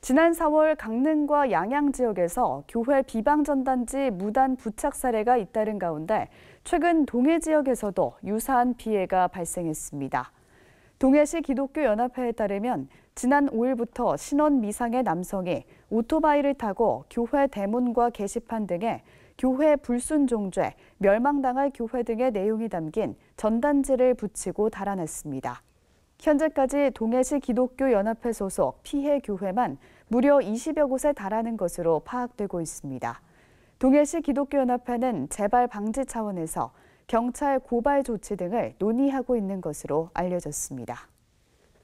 지난 4월 강릉과 양양 지역에서 교회 비방전단지 무단 부착 사례가 잇따른 가운데 최근 동해 지역에서도 유사한 피해가 발생했습니다. 동해시 기독교연합회에 따르면 지난 5일부터 신원 미상의 남성이 오토바이를 타고 교회 대문과 게시판 등에 교회 불순종죄, 멸망당할 교회 등의 내용이 담긴 전단지를 붙이고 달아냈습니다. 현재까지 동해시 기독교 연합회 소속 피해 교회만 무려 20여 곳에 달하는 것으로 파악되고 있습니다. 동해시 기독교 연합회는 재발 방지 차원에서 경찰 고발 조치 등을 논의하고 있는 것으로 알려졌습니다.